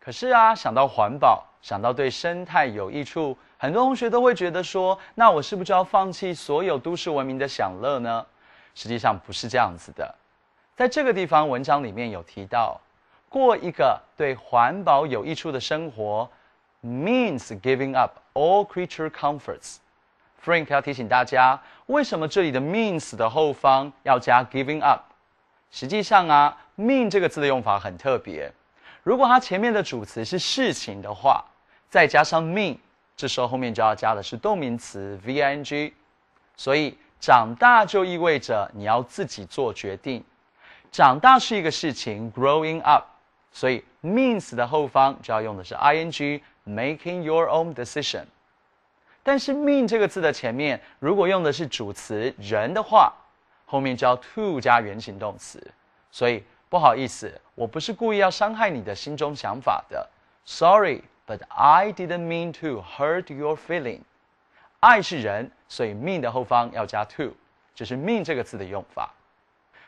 可是啊，想到环保，想到对生态有益处，很多同学都会觉得说，那我是不是要放弃所有都市文明的享乐呢？实际上不是这样子的。在这个地方，文章里面有提到，过一个对环保有益处的生活，means giving up all creature comforts。Frank 要提醒大家，为什么这里的 means 的后方要加 giving up？实际上啊，mean 这个字的用法很特别。如果它前面的主词是事情的话，再加上 mean，这时候后面就要加的是动名词 v i n g，所以长大就意味着你要自己做决定，长大是一个事情 growing up，所以 means 的后方就要用的是 i n g making your own decision。但是 mean 这个字的前面如果用的是主词人的话，后面就要 to 加原形动词，所以。不好意思，我不是故意要伤害你的心中想法的。Sorry, but I didn't mean to hurt your feeling. 爱是人，所以 mean 的后方要加 to，这是 mean 这个字的用法。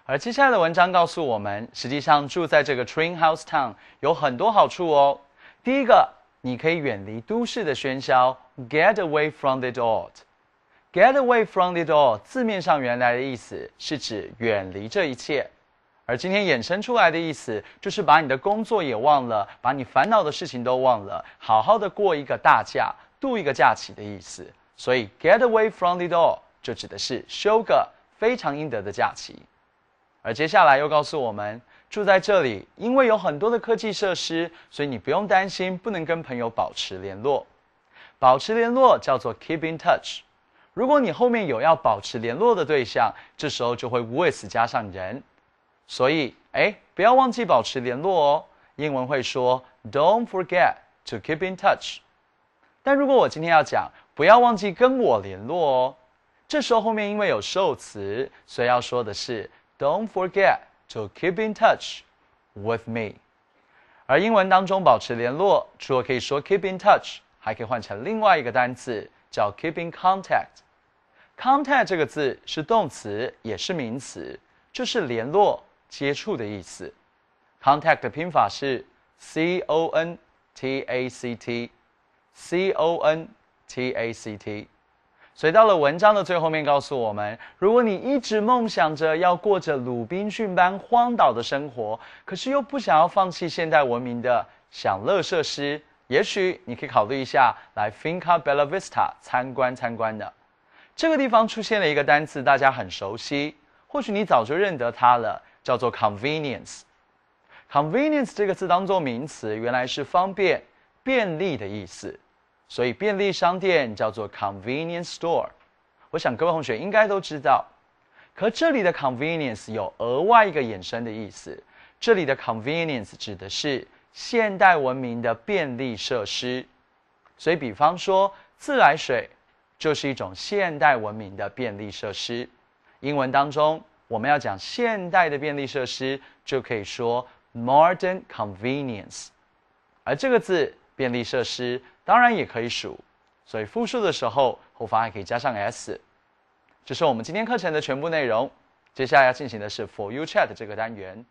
而接下来的文章告诉我们，实际上住在这个 train house town 有很多好处哦。第一个，你可以远离都市的喧嚣，get away from t it all。get away from t it all 字面上原来的意思是指远离这一切。而今天衍生出来的意思，就是把你的工作也忘了，把你烦恼的事情都忘了，好好的过一个大假，度一个假期的意思。所以，get away from it all 就指的是休个非常应得的假期。而接下来又告诉我们，住在这里，因为有很多的科技设施，所以你不用担心不能跟朋友保持联络。保持联络叫做 keep in touch。如果你后面有要保持联络的对象，这时候就会 with 加上人。所以，哎，不要忘记保持联络哦。英文会说 "Don't forget to keep in touch"。但如果我今天要讲，不要忘记跟我联络哦。这时候后面因为有受词，所以要说的是 "Don't forget to keep in touch with me"。而英文当中保持联络，除了可以说 "keep in touch"，还可以换成另外一个单词叫 k e e p i n contact"。"contact" 这个字是动词，也是名词，就是联络。接触的意思，contact 的拼法是 c o n t a c t，c o n t a c t。所以到了文章的最后面，告诉我们：如果你一直梦想着要过着鲁滨逊般荒岛的生活，可是又不想要放弃现代文明的享乐设施，也许你可以考虑一下来 Finca Belavista 参观参观的。这个地方出现了一个单词，大家很熟悉，或许你早就认得它了。叫做 convenience，convenience 这个词当做名词，原来是方便、便利的意思，所以便利商店叫做 convenience store。我想各位同学应该都知道，可这里的 convenience 有额外一个衍生的意思，这里的 convenience 指的是现代文明的便利设施，所以比方说自来水就是一种现代文明的便利设施，英文当中。我们要讲现代的便利设施，就可以说 modern convenience。而这个字便利设施当然也可以数，所以复数的时候后方还可以加上 s。这是我们今天课程的全部内容。接下来要进行的是 for you chat 这个单元。